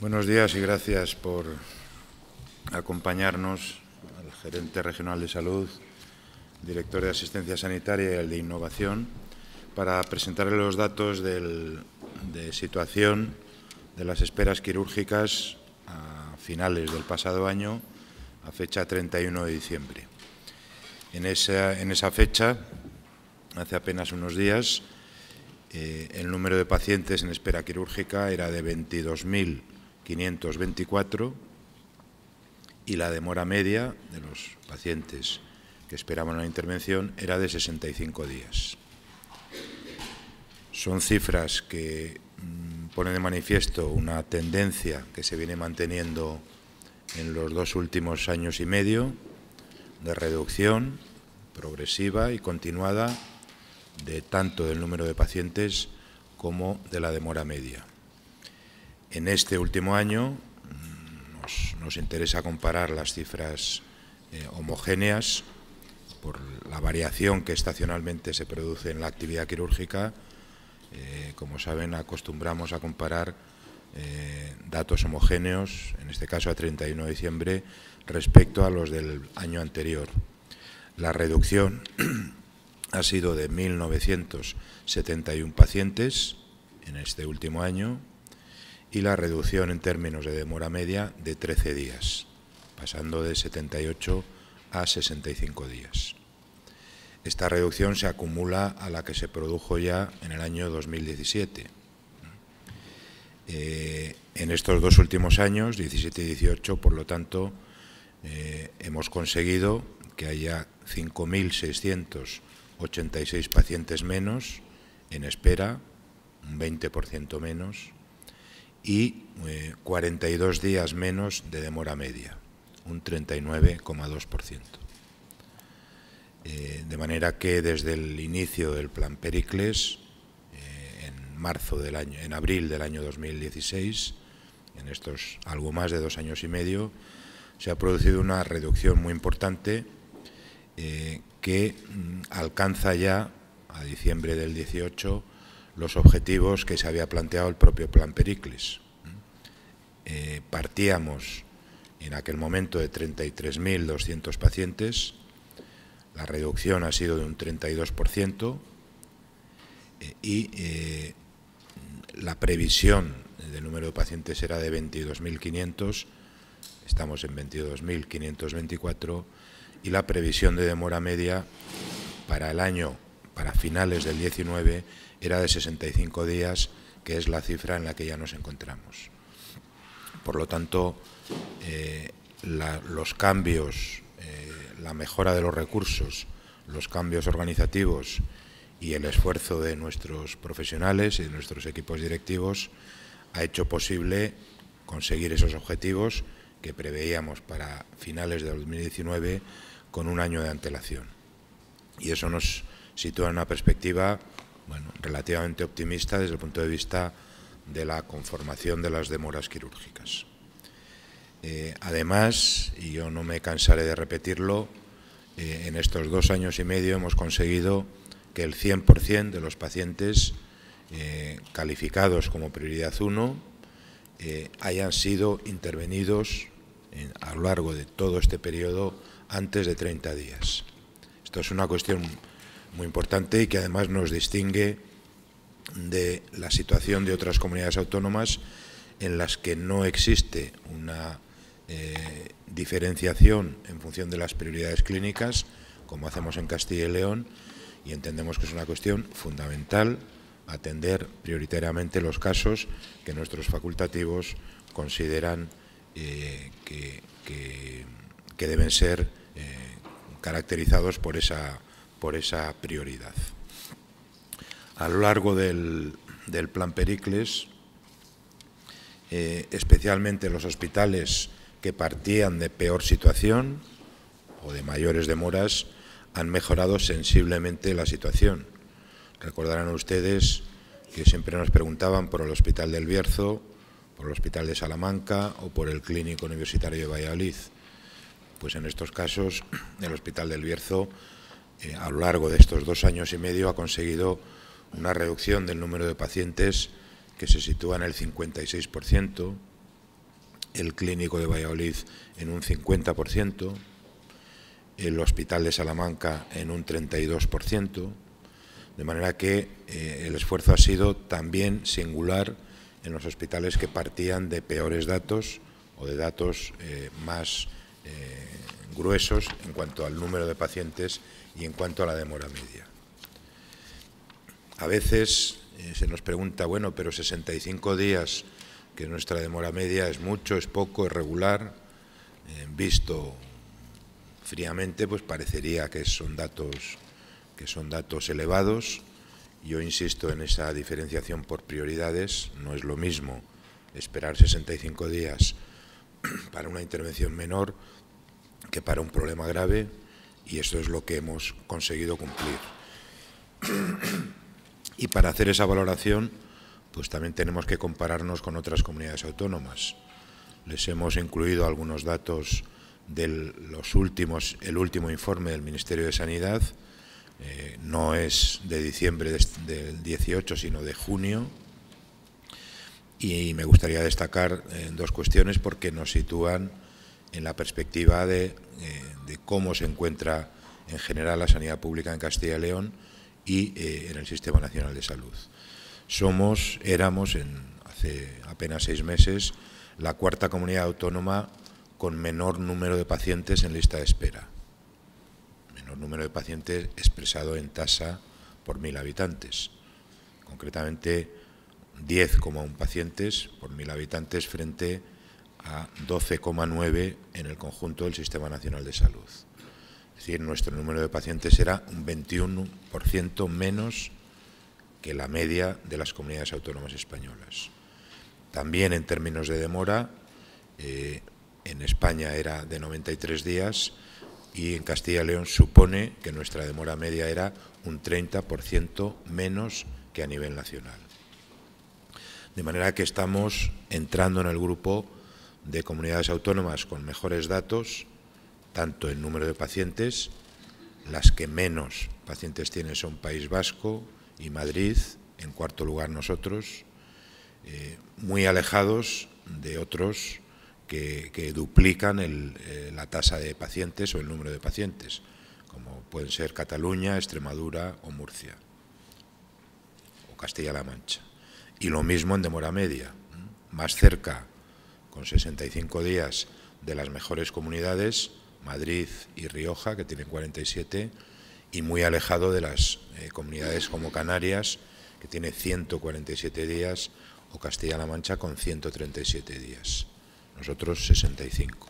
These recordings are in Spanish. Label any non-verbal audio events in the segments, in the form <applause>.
Buenos días y gracias por acompañarnos al gerente regional de salud, director de asistencia sanitaria y el de innovación, para presentarle los datos de situación de las esperas quirúrgicas a finales del pasado año a fecha 31 de diciembre. En esa, fecha, hace apenas unos días, eh, el número de pacientes en espera quirúrgica era de 22.000 524 y la demora media de los pacientes que esperaban la intervención era de 65 días. Son cifras que mm, ponen de manifiesto una tendencia que se viene manteniendo en los dos últimos años y medio de reducción progresiva y continuada de tanto del número de pacientes como de la demora media. En este último año mm, nos, interesa comparar las cifras eh, homogéneas por la variación que estacionalmente se produce en la actividad quirúrgica. Eh, como saben, acostumbramos a comparar eh, datos homogéneos, en este caso a 31 de diciembre, respecto a los del año anterior. La reducción <clears throat> ha sido de 1.971 pacientes en este último año, y la reducción en términos de demora media de 13 días, pasando de 78 a 65 días. Esta reducción se acumula a la que se produjo ya en el año 2017. Eh, en estos dos últimos años, 17 y 18, por lo tanto, eh, hemos conseguido que haya 5.686 pacientes menos en espera, un 20% menos, y 42 eh, días menos de demora media, un 39,2%. Eh, de manera que desde el inicio del plan Pericles, eh, en marzo del año, en abril del año 2016, en estos algo más de dos años y medio, se ha producido una reducción muy importante que mm, alcanza ya a diciembre del 18 los objetivos que se había planteado el propio plan Pericles. Eh, partíamos en aquel momento de 33.200 pacientes, la reducción ha sido de un 32% y eh, eh, la previsión del número de pacientes era de 22.500, estamos en 22.524 y la previsión de demora media para el año para finales del 19 era de 65 días, que es la cifra en la que ya nos encontramos. Por lo tanto, eh, los cambios, eh, la mejora de los recursos, los cambios organizativos y el esfuerzo de nuestros profesionales y de nuestros equipos directivos ha hecho posible conseguir esos objetivos que preveíamos para finales de 2019 con un año de antelación. Y eso nos sitúa en una perspectiva relativamente optimista desde el punto de vista de la conformación de las demoras quirúrgicas. Eh, además, y yo no me cansaré de repetirlo, eh, en estos dos años y medio hemos conseguido que el 100% de los pacientes eh, calificados como prioridad 1 hayan sido intervenidos a lo largo de todo este periodo antes de 30 días. Esto es una cuestión muy importante y que además nos distingue de la situación de otras comunidades autónomas en las que no existe una eh, diferenciación en función de las prioridades clínicas, como hacemos en Castilla y León, y entendemos que es una cuestión fundamental atender prioritariamente los casos que nuestros facultativos consideran eh, que, deben ser eh, caracterizados por esa por esa prioridad. A lo largo del, plan Pericles, eh, especialmente los hospitales que partían de peor situación o de mayores demoras, han mejorado sensiblemente la situación. Recordarán ustedes que siempre nos preguntaban por el Hospital del Bierzo, por el Hospital de Salamanca o por el Clínico Universitario de Valladolid. Pues en estos casos el Hospital del Bierzo eh, a lo largo de estos dos años y medio ha conseguido una reducción del número de pacientes que se sitúa en el 56%, el clínico de Valladolid en un 50%, el hospital de Salamanca en un 32%, de manera que eh, el esfuerzo ha sido también singular en los hospitales que partían de peores datos o de datos eh, más eh, gruesos en cuanto al número de pacientes y en cuanto a la demora media. A veces eh, se nos pregunta, bueno, pero 65 días, que nuestra demora media es mucho, es poco, es regular, eh, visto fríamente, pues parecería que son datos que son datos elevados. Yo insisto en esa diferenciación por prioridades, no es lo mismo esperar 65 días <clears throat> para una intervención menor que para un problema grave y eso es lo que hemos conseguido cumplir. <clears throat> Y para hacer esa valoración, pues también tenemos que compararnos con otras comunidades autónomas. Les hemos incluido algunos datos del los últimos, el último informe del Ministerio de Sanidad, eh, no es de diciembre del 18, sino de junio, y me gustaría destacar eh, dos cuestiones porque nos sitúan en la perspectiva eh, de, cómo se encuentra en general la sanidad pública en Castilla y León y eh, en el Sistema Nacional de Salud. Somos, éramos en, hace apenas seis meses, la cuarta comunidad autónoma con menor número de pacientes en lista de espera. Menor número de pacientes expresado en tasa por mil habitantes. Concretamente, 10,1 pacientes por mil habitantes frente a 12,9 en el conjunto del Sistema Nacional de Salud. Es decir, nuestro número de pacientes era un 21% menos que la media de las comunidades autónomas españolas. También en términos de demora, eh, en España era de 93 días y en Castilla y León supone que nuestra demora media era un 30% menos que a nivel nacional. De manera que estamos entrando en el grupo de comunidades autónomas con mejores datos, tanto en número de pacientes, las que menos pacientes tienen son País Vasco y Madrid, en cuarto lugar nosotros, eh, muy alejados de otros que, duplican eh, la tasa de pacientes o el número de pacientes, como pueden ser Cataluña, Extremadura o Murcia, o Castilla-La Mancha. Y lo mismo en demora media, más cerca, con 65 días, de las mejores comunidades, Madrid y Rioja, que tienen 47, y muy alejado de las eh, comunidades como Canarias, que tiene 147 días, o Castilla-La Mancha con 137 días. Nosotros 65.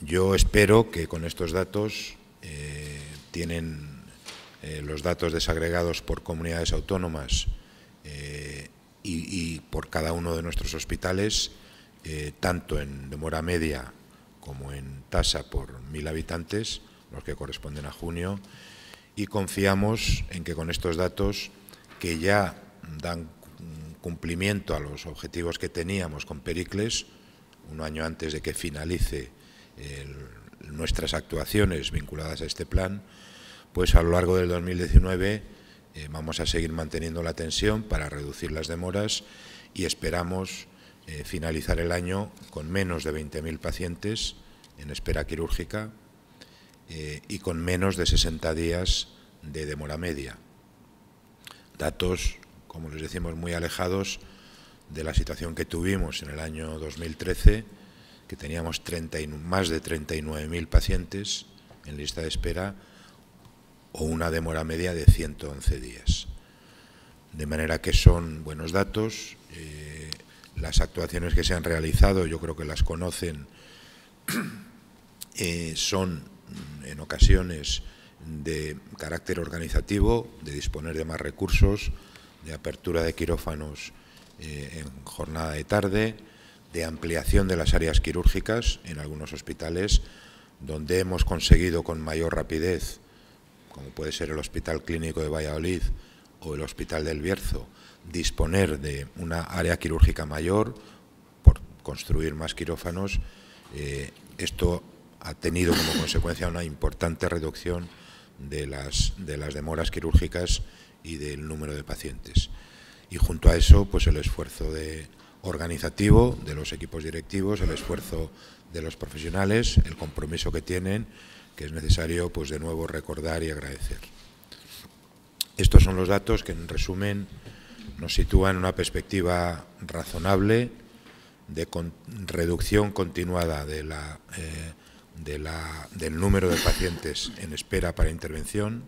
Yo espero que con estos datos eh, tienen eh, los datos desagregados por comunidades autónomas eh, y, por cada uno de nuestros hospitales, eh, tanto en demora media como en tasa por mil habitantes, los que corresponden a junio, y confiamos en que con estos datos que ya dan cumplimiento a los objetivos que teníamos con Pericles, un año antes de que finalice nuestras actuaciones vinculadas a este plan, pues a lo largo del 2019 eh, vamos a seguir manteniendo la tensión para reducir las demoras y esperamos eh, finalizar el año con menos de 20.000 pacientes en espera quirúrgica eh, y con menos de 60 días de demora media. Datos, como les decimos, muy alejados de la situación que tuvimos en el año 2013, que teníamos más de 39.000 pacientes en lista de espera o una demora media de 111 días. De manera que son buenos datos. Eh, las actuaciones que se han realizado, yo creo que las conocen, <clears throat> eh, son mm, en ocasiones de carácter organizativo, de disponer de más recursos, de apertura de quirófanos eh, en jornada de tarde, de ampliación de las áreas quirúrgicas en algunos hospitales, donde hemos conseguido con mayor rapidez como puede ser el Hospital Clínico de Valladolid o el Hospital del Bierzo, disponer de una área quirúrgica mayor, por construir más quirófanos, eh, esto ha tenido como consecuencia una importante reducción de las, demoras quirúrgicas y del número de pacientes. Y junto a eso, pues el esfuerzo de, organizativo de los equipos directivos, el esfuerzo de los profesionales, el compromiso que tienen que es necesario, pues de nuevo, recordar y agradecer. Estos son los datos que, en resumen, nos sitúan en una perspectiva razonable de reducción continuada eh, de la, del número de pacientes en espera para intervención.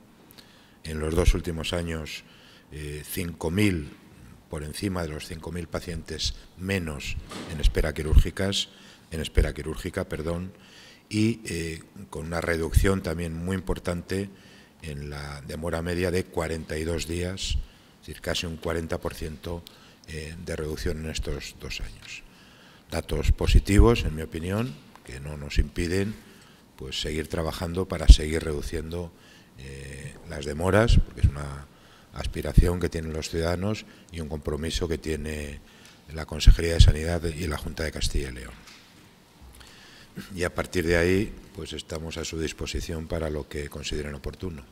En los dos últimos años, 5.000 eh, por encima de los 5.000 pacientes menos en espera quirúrgicas, en espera quirúrgica, perdón, y eh, con una reducción también muy importante en la demora media de 42 días, es decir, casi un 40% eh, de reducción en estos dos años. Datos positivos, en mi opinión, que no nos impiden pues, seguir trabajando para seguir reduciendo eh, las demoras, porque es una aspiración que tienen los ciudadanos y un compromiso que tiene la Consejería de Sanidad y la Junta de Castilla y León y a partir de ahí pues estamos a su disposición para lo que consideren oportuno.